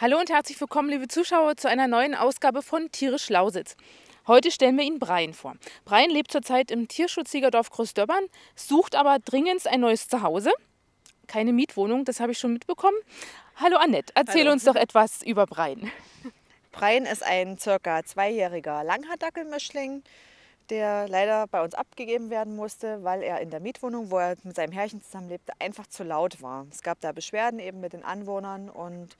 Hallo und herzlich willkommen, liebe Zuschauer, zu einer neuen Ausgabe von Tierisch Lausitz. Heute stellen wir Ihnen Brian vor. Brian lebt zurzeit im Tierschutzsiegerdorf Großdörbern, sucht aber dringend ein neues Zuhause. Keine Mietwohnung, das habe ich schon mitbekommen. Hallo Annette, erzähl Hallo. uns doch etwas über Brian. Brian ist ein circa zweijähriger langhaar Langhaardackelmischling, der leider bei uns abgegeben werden musste, weil er in der Mietwohnung, wo er mit seinem Herrchen zusammenlebte, einfach zu laut war. Es gab da Beschwerden eben mit den Anwohnern und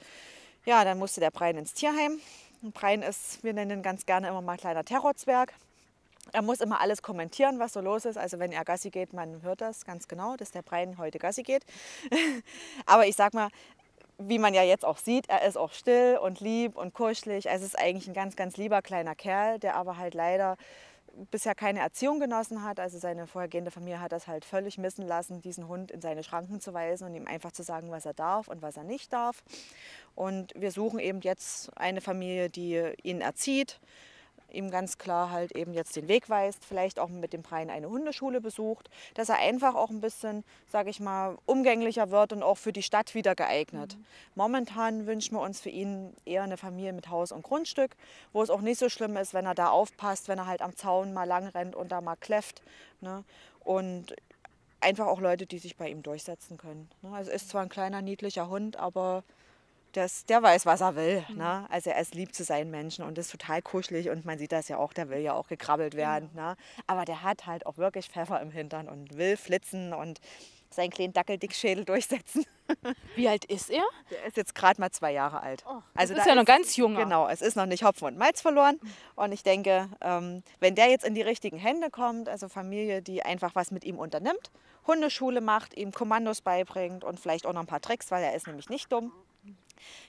ja, dann musste der Brein ins Tierheim. Und Brein ist, wir nennen ihn ganz gerne immer mal kleiner Terrorzwerg. Er muss immer alles kommentieren, was so los ist. Also wenn er Gassi geht, man hört das ganz genau, dass der Brein heute Gassi geht. Aber ich sag mal, wie man ja jetzt auch sieht, er ist auch still und lieb und kuschelig. Also es ist eigentlich ein ganz, ganz lieber kleiner Kerl, der aber halt leider bisher keine Erziehung genossen hat. Also seine vorhergehende Familie hat das halt völlig missen lassen, diesen Hund in seine Schranken zu weisen und ihm einfach zu sagen, was er darf und was er nicht darf. Und wir suchen eben jetzt eine Familie, die ihn erzieht, ihm ganz klar halt eben jetzt den Weg weist, vielleicht auch mit dem Brian eine Hundeschule besucht, dass er einfach auch ein bisschen, sage ich mal, umgänglicher wird und auch für die Stadt wieder geeignet. Mhm. Momentan wünschen wir uns für ihn eher eine Familie mit Haus und Grundstück, wo es auch nicht so schlimm ist, wenn er da aufpasst, wenn er halt am Zaun mal lang rennt und da mal kläfft. Ne? Und einfach auch Leute, die sich bei ihm durchsetzen können. Ne? Also ist zwar ein kleiner, niedlicher Hund, aber das, der weiß, was er will. Mhm. Ne? Also er ist lieb zu seinen Menschen und ist total kuschelig und man sieht das ja auch, der will ja auch gekrabbelt genau. werden. Mhm. Ne? Aber der hat halt auch wirklich Pfeffer im Hintern und will flitzen und seinen kleinen Dackeldickschädel durchsetzen. Wie alt ist er? Der ist jetzt gerade mal zwei Jahre alt. Oh, also ist ja ist, noch ganz jung. Genau, es ist noch nicht Hopfen und Malz verloren. Und ich denke, ähm, wenn der jetzt in die richtigen Hände kommt, also Familie, die einfach was mit ihm unternimmt, Hundeschule macht, ihm Kommandos beibringt und vielleicht auch noch ein paar Tricks, weil er ist nämlich nicht dumm.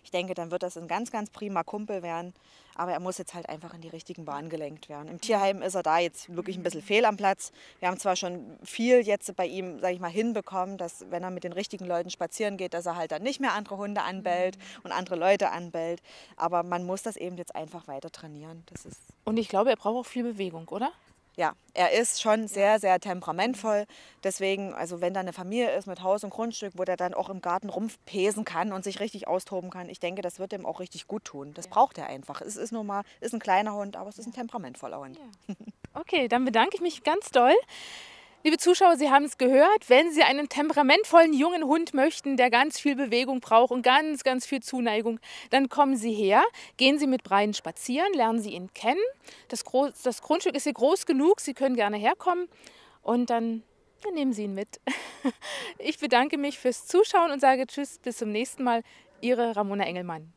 Ich denke, dann wird das ein ganz, ganz prima Kumpel werden. Aber er muss jetzt halt einfach in die richtigen Bahnen gelenkt werden. Im Tierheim ist er da jetzt wirklich ein bisschen fehl am Platz. Wir haben zwar schon viel jetzt bei ihm, sage ich mal, hinbekommen, dass wenn er mit den richtigen Leuten spazieren geht, dass er halt dann nicht mehr andere Hunde anbellt und andere Leute anbellt. Aber man muss das eben jetzt einfach weiter trainieren. Das ist und ich glaube, er braucht auch viel Bewegung, oder? ja, er ist schon sehr, sehr temperamentvoll. Deswegen, also wenn da eine Familie ist mit Haus und Grundstück, wo der dann auch im Garten rumpesen kann und sich richtig austoben kann, ich denke, das wird ihm auch richtig gut tun. Das ja. braucht er einfach. Es ist nur mal, ist ein kleiner Hund, aber es ist ein temperamentvoller Hund. Ja. Okay, dann bedanke ich mich ganz doll. Liebe Zuschauer, Sie haben es gehört, wenn Sie einen temperamentvollen jungen Hund möchten, der ganz viel Bewegung braucht und ganz, ganz viel Zuneigung, dann kommen Sie her, gehen Sie mit Brian spazieren, lernen Sie ihn kennen. Das, Groß, das Grundstück ist hier groß genug, Sie können gerne herkommen und dann, dann nehmen Sie ihn mit. Ich bedanke mich fürs Zuschauen und sage Tschüss, bis zum nächsten Mal. Ihre Ramona Engelmann.